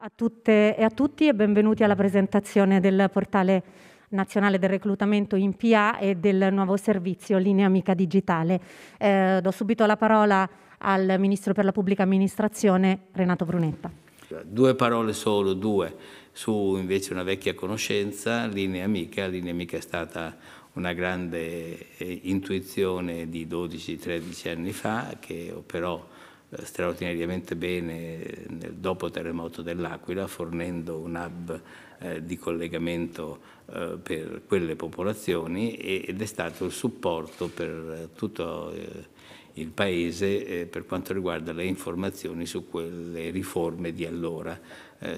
a tutte e a tutti e benvenuti alla presentazione del portale nazionale del reclutamento in PA e del nuovo servizio Linea Amica Digitale. Eh, do subito la parola al Ministro per la Pubblica Amministrazione Renato Brunetta. Due parole solo, due, su invece una vecchia conoscenza, Linea Amica. Linea Amica è stata una grande eh, intuizione di 12-13 anni fa che operò eh, straordinariamente bene eh, nel dopo terremoto dell'Aquila, fornendo un hub eh, di collegamento eh, per quelle popolazioni ed è stato il supporto per eh, tutto eh, il Paese per quanto riguarda le informazioni su quelle riforme di allora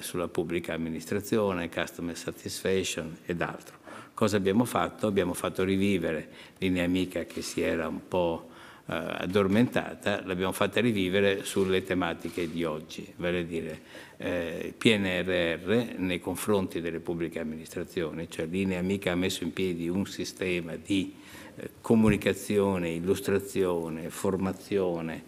sulla pubblica amministrazione, customer satisfaction ed altro. Cosa abbiamo fatto? Abbiamo fatto rivivere linea amica che si era un po' Eh, addormentata, l'abbiamo fatta rivivere sulle tematiche di oggi, vale a dire eh, PNRR nei confronti delle pubbliche amministrazioni, cioè Linea Amica ha messo in piedi un sistema di eh, comunicazione, illustrazione, formazione,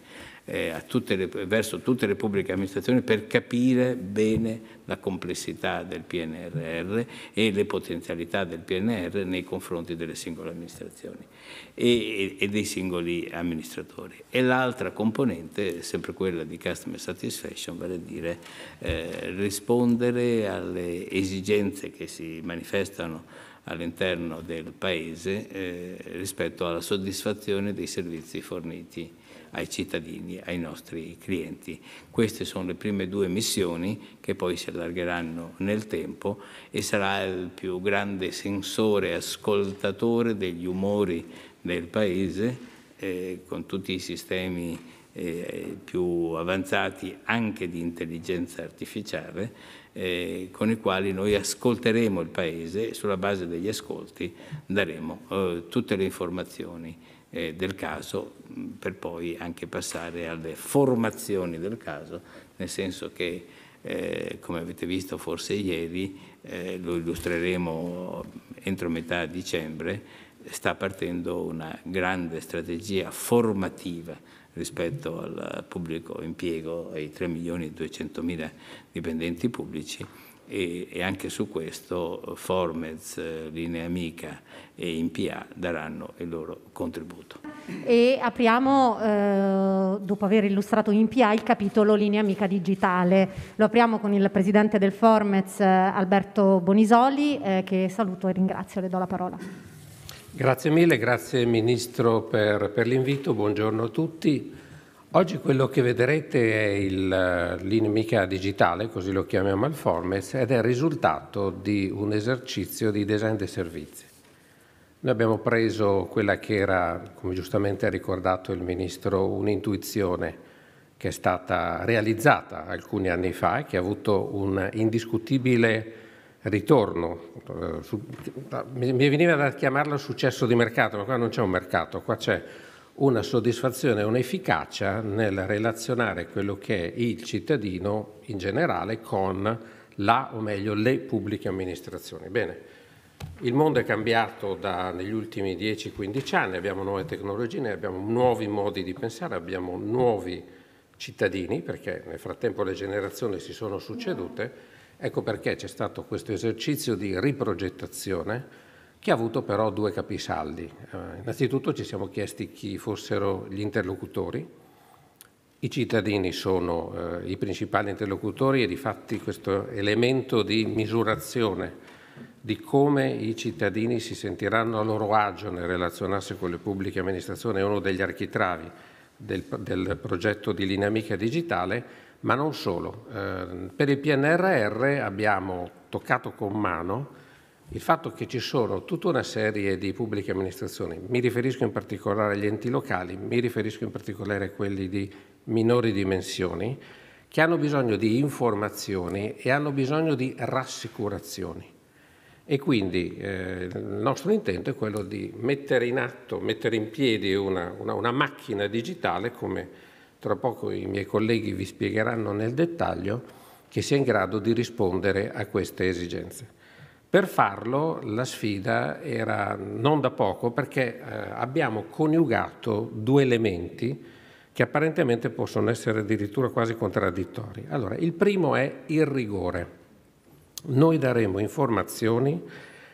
eh, tutte le, verso tutte le pubbliche amministrazioni per capire bene la complessità del PNRR e le potenzialità del PNR nei confronti delle singole amministrazioni e, e dei singoli amministratori. E l'altra componente è sempre quella di customer satisfaction, vale a dire eh, rispondere alle esigenze che si manifestano all'interno del Paese eh, rispetto alla soddisfazione dei servizi forniti ai cittadini, ai nostri clienti. Queste sono le prime due missioni che poi si allargheranno nel tempo e sarà il più grande sensore ascoltatore degli umori del Paese eh, con tutti i sistemi eh, più avanzati anche di intelligenza artificiale, eh, con i quali noi ascolteremo il Paese e sulla base degli ascolti daremo eh, tutte le informazioni eh, del caso per poi anche passare alle formazioni del caso, nel senso che, eh, come avete visto forse ieri, eh, lo illustreremo entro metà dicembre, sta partendo una grande strategia formativa rispetto al pubblico impiego, ai 3 milioni e 200 mila dipendenti pubblici e, e anche su questo eh, Formez, eh, Linea Amica e INPA daranno il loro contributo. E apriamo, eh, dopo aver illustrato INPA, il capitolo Linea Amica Digitale. Lo apriamo con il presidente del Formez, eh, Alberto Bonisoli, eh, che saluto e ringrazio, le do la parola. Grazie mille, grazie Ministro per, per l'invito, buongiorno a tutti. Oggi quello che vedrete è il, l'inimica digitale, così lo chiamiamo al Formes, ed è il risultato di un esercizio di design dei servizi. Noi abbiamo preso quella che era, come giustamente ha ricordato il Ministro, un'intuizione che è stata realizzata alcuni anni fa e che ha avuto un indiscutibile ritorno. Eh, mi veniva da chiamarlo successo di mercato, ma qua non c'è un mercato, qua c'è una soddisfazione, un'efficacia nel relazionare quello che è il cittadino in generale con la o meglio le pubbliche amministrazioni. Bene, il mondo è cambiato da, negli ultimi 10-15 anni, abbiamo nuove tecnologie, abbiamo nuovi modi di pensare, abbiamo nuovi cittadini, perché nel frattempo le generazioni si sono succedute, ecco perché c'è stato questo esercizio di riprogettazione che ha avuto però due capisaldi. Eh, innanzitutto ci siamo chiesti chi fossero gli interlocutori. I cittadini sono eh, i principali interlocutori e di fatti questo elemento di misurazione di come i cittadini si sentiranno a loro agio nel relazionarsi con le pubbliche amministrazioni è uno degli architravi del, del progetto di linea amica digitale, ma non solo. Eh, per il PNRR abbiamo toccato con mano il fatto che ci sono tutta una serie di pubbliche amministrazioni, mi riferisco in particolare agli enti locali, mi riferisco in particolare a quelli di minori dimensioni, che hanno bisogno di informazioni e hanno bisogno di rassicurazioni. E quindi eh, il nostro intento è quello di mettere in atto, mettere in piedi una, una, una macchina digitale, come tra poco i miei colleghi vi spiegheranno nel dettaglio, che sia in grado di rispondere a queste esigenze. Per farlo la sfida era non da poco perché eh, abbiamo coniugato due elementi che apparentemente possono essere addirittura quasi contraddittori. Allora, il primo è il rigore. Noi daremo informazioni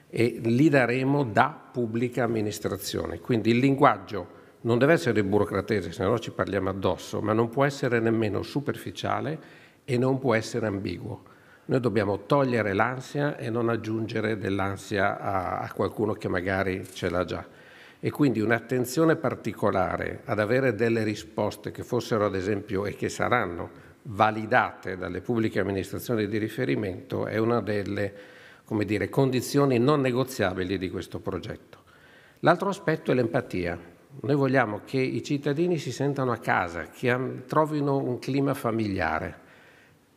e li daremo da pubblica amministrazione. Quindi il linguaggio non deve essere burocratese, se no ci parliamo addosso, ma non può essere nemmeno superficiale e non può essere ambiguo. Noi dobbiamo togliere l'ansia e non aggiungere dell'ansia a, a qualcuno che magari ce l'ha già. E quindi un'attenzione particolare ad avere delle risposte che fossero, ad esempio, e che saranno validate dalle pubbliche amministrazioni di riferimento è una delle dire, condizioni non negoziabili di questo progetto. L'altro aspetto è l'empatia. Noi vogliamo che i cittadini si sentano a casa, che trovino un clima familiare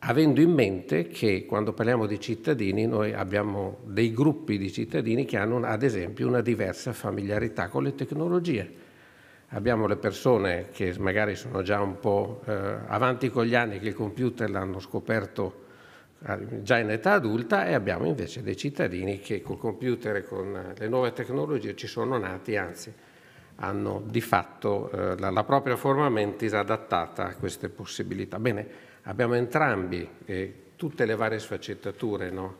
avendo in mente che quando parliamo di cittadini noi abbiamo dei gruppi di cittadini che hanno ad esempio una diversa familiarità con le tecnologie. Abbiamo le persone che magari sono già un po' eh, avanti con gli anni, che il computer l'hanno scoperto eh, già in età adulta e abbiamo invece dei cittadini che col computer e con le nuove tecnologie ci sono nati, anzi hanno di fatto eh, la, la propria forma mentis adattata a queste possibilità. Bene, abbiamo entrambi eh, tutte le varie sfaccettature no,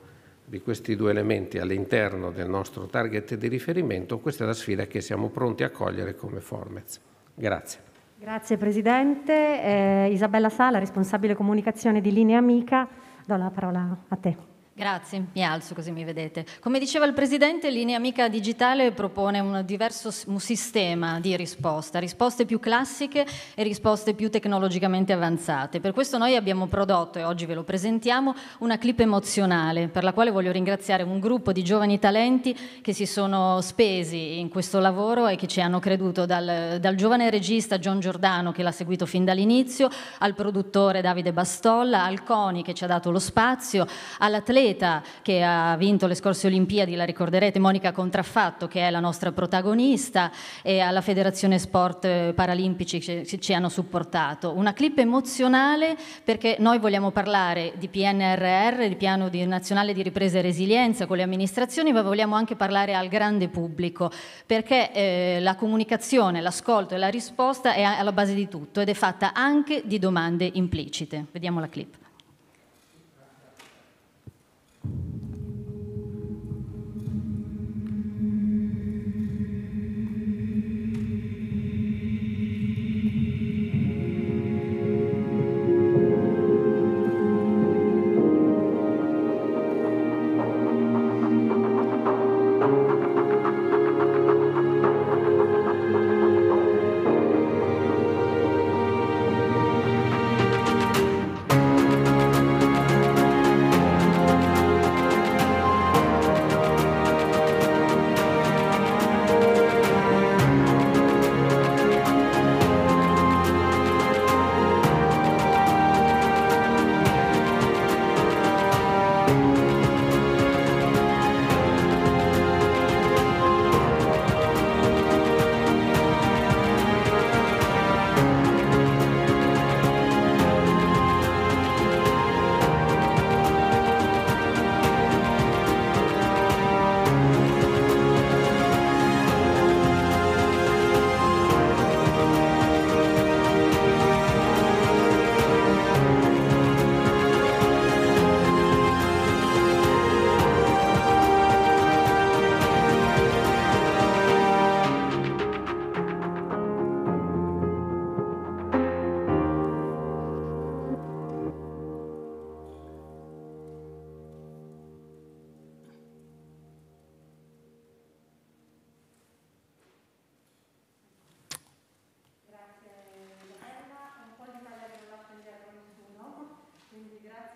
di questi due elementi all'interno del nostro target di riferimento, questa è la sfida che siamo pronti a cogliere come Formez. Grazie. Grazie Presidente. Eh, Isabella Sala, responsabile comunicazione di Linea Amica, do la parola a te. Grazie, mi alzo così mi vedete. Come diceva il Presidente, Linea Amica Digitale propone un diverso sistema di risposta, risposte più classiche e risposte più tecnologicamente avanzate. Per questo noi abbiamo prodotto, e oggi ve lo presentiamo, una clip emozionale per la quale voglio ringraziare un gruppo di giovani talenti che si sono spesi in questo lavoro e che ci hanno creduto, dal, dal giovane regista John Giordano che l'ha seguito fin dall'inizio, al produttore Davide Bastolla, al CONI che ci ha dato lo spazio, all'atleta atleta che ha vinto le scorse Olimpiadi, la ricorderete, Monica Contraffatto, che è la nostra protagonista, e alla Federazione Sport eh, Paralimpici che ci hanno supportato. Una clip emozionale perché noi vogliamo parlare di PNRR, di Piano Nazionale di Ripresa e Resilienza con le amministrazioni, ma vogliamo anche parlare al grande pubblico, perché eh, la comunicazione, l'ascolto e la risposta è alla base di tutto ed è fatta anche di domande implicite. Vediamo la clip.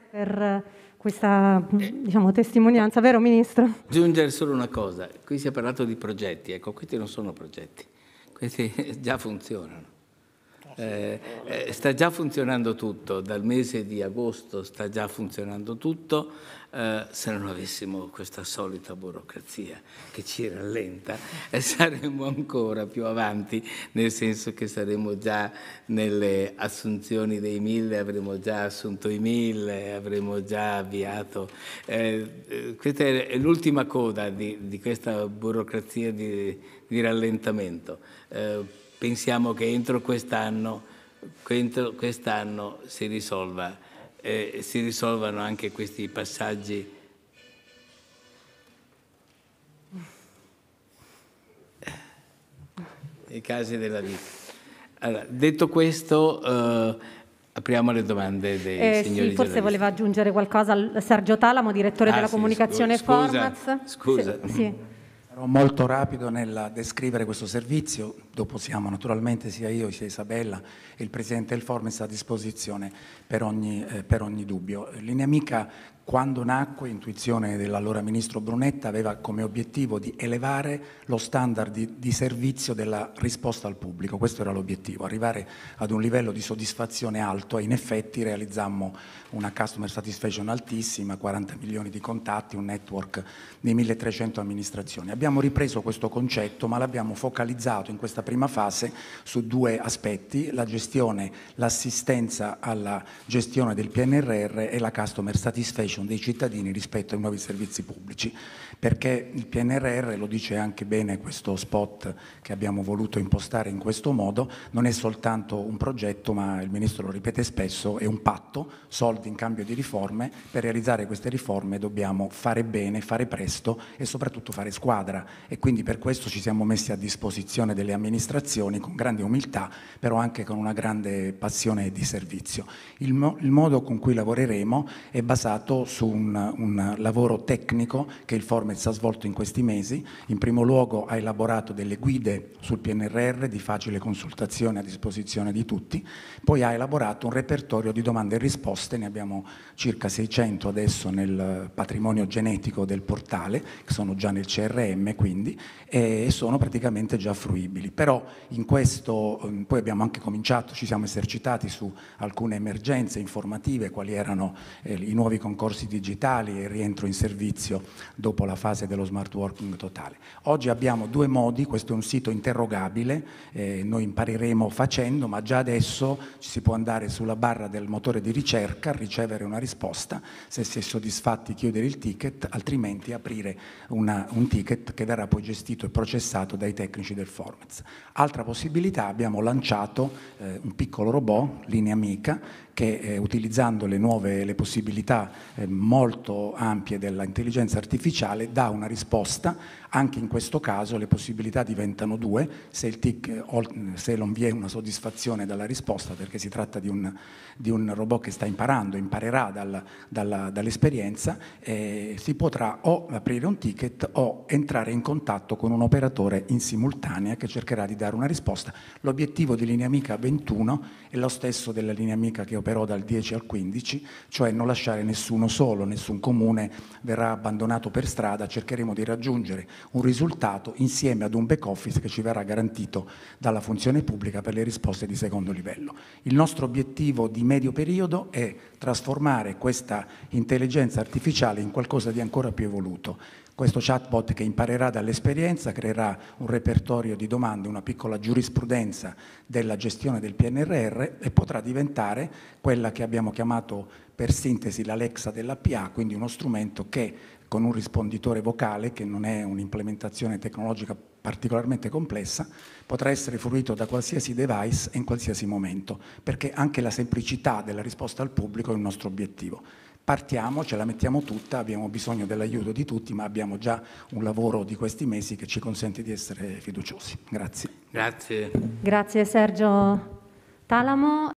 per eh, questa diciamo, testimonianza, vero Ministro? Aggiungere solo una cosa, qui si è parlato di progetti, ecco, questi non sono progetti, questi già funzionano. Eh, eh, sta già funzionando tutto, dal mese di agosto sta già funzionando tutto, eh, se non avessimo questa solita burocrazia che ci rallenta eh, saremmo ancora più avanti, nel senso che saremmo già nelle assunzioni dei mille, avremmo già assunto i mille, avremmo già avviato. questa è l'ultima coda di, di, questa burocrazia di, di rallentamento pensiamo che entro quest'anno, quest'anno si, risolva, eh, si risolvano anche questi passaggi. I casi della vita. Allora, detto questo, eh, apriamo le domande dei eh, signori. Sì, forse voleva aggiungere qualcosa Sergio Talamo, direttore ah, della sì, comunicazione scu- scusa, Formats. Scusa. Sì, sì. Sarò molto rapido nel descrivere questo servizio, dopo siamo naturalmente sia io sia Isabella e il Presidente del Formes a disposizione per ogni, eh, per ogni dubbio. L'inemica quando nacque, intuizione dell'allora ministro Brunetta aveva come obiettivo di elevare lo standard di, di servizio della risposta al pubblico, questo era l'obiettivo, arrivare ad un livello di soddisfazione alto e in effetti realizzammo una customer satisfaction altissima, 40 milioni di contatti, un network di 1300 amministrazioni. Abbiamo ripreso questo concetto ma l'abbiamo focalizzato in questa prima fase su due aspetti, la gestione, l'assistenza alla gestione del PNRR e la customer satisfaction condition dei cittadini rispetto ai nuovi servizi pubblici, perché il PNRR, lo dice anche bene questo spot che abbiamo voluto impostare in questo modo, non è soltanto un progetto, ma il Ministro lo ripete spesso, è un patto, soldi in cambio di riforme, per realizzare queste riforme dobbiamo fare bene, fare presto e soprattutto fare squadra e quindi per questo ci siamo messi a disposizione delle amministrazioni con grande umiltà, però anche con una grande passione di servizio. Il, mo il modo con cui lavoreremo è basato su un, un, lavoro tecnico che il Formez ha svolto in questi mesi. In primo luogo ha elaborato delle guide sul PNRR di facile consultazione a disposizione di tutti, poi ha elaborato un repertorio di domande e risposte, ne abbiamo circa 600 adesso nel patrimonio genetico del portale, che sono già nel CRM quindi, e sono praticamente già fruibili. Però in questo, ehm, poi abbiamo anche cominciato, ci siamo esercitati su alcune emergenze informative, quali erano eh, i nuovi concorsi percorsi digitali e il rientro in servizio dopo la fase dello smart working totale. Oggi abbiamo due modi, questo è un sito interrogabile, eh, noi impareremo facendo, ma già adesso ci si può andare sulla barra del motore di ricerca, ricevere una risposta, se si è soddisfatti chiudere il ticket, altrimenti aprire una, un ticket che verrà poi gestito e processato dai tecnici del Formez. Altra possibilità, abbiamo lanciato eh, un piccolo robot, linea amica, che eh, utilizzando le nuove le possibilità eh, molto ampie dell'intelligenza artificiale dà una risposta anche in questo caso le possibilità diventano due, se, tic, se non vi è una soddisfazione dalla risposta, perché si tratta di un, di un robot che sta imparando, imparerà dal, dalla, dall'esperienza, eh, si potrà o aprire un ticket o entrare in contatto con un operatore in simultanea che cercherà di dare una risposta. L'obiettivo di linea amica 21 è lo stesso della linea amica che operò dal 10 al 15, cioè non lasciare nessuno solo, nessun comune verrà abbandonato per strada, cercheremo di raggiungere un risultato insieme ad un back office che ci verrà garantito dalla funzione pubblica per le risposte di secondo livello. Il nostro obiettivo di medio periodo è trasformare questa intelligenza artificiale in qualcosa di ancora più evoluto. Questo chatbot che imparerà dall'esperienza creerà un repertorio di domande, una piccola giurisprudenza della gestione del PNRR e potrà diventare quella che abbiamo chiamato per sintesi l'Alexa dell'APA, quindi uno strumento che con un risponditore vocale che non è un'implementazione tecnologica particolarmente complessa, potrà essere fruito da qualsiasi device e in qualsiasi momento, perché anche la semplicità della risposta al pubblico è un nostro obiettivo. Partiamo, ce la mettiamo tutta, abbiamo bisogno dell'aiuto di tutti, ma abbiamo già un lavoro di questi mesi che ci consente di essere fiduciosi. Grazie. Grazie. Grazie Sergio Talamo.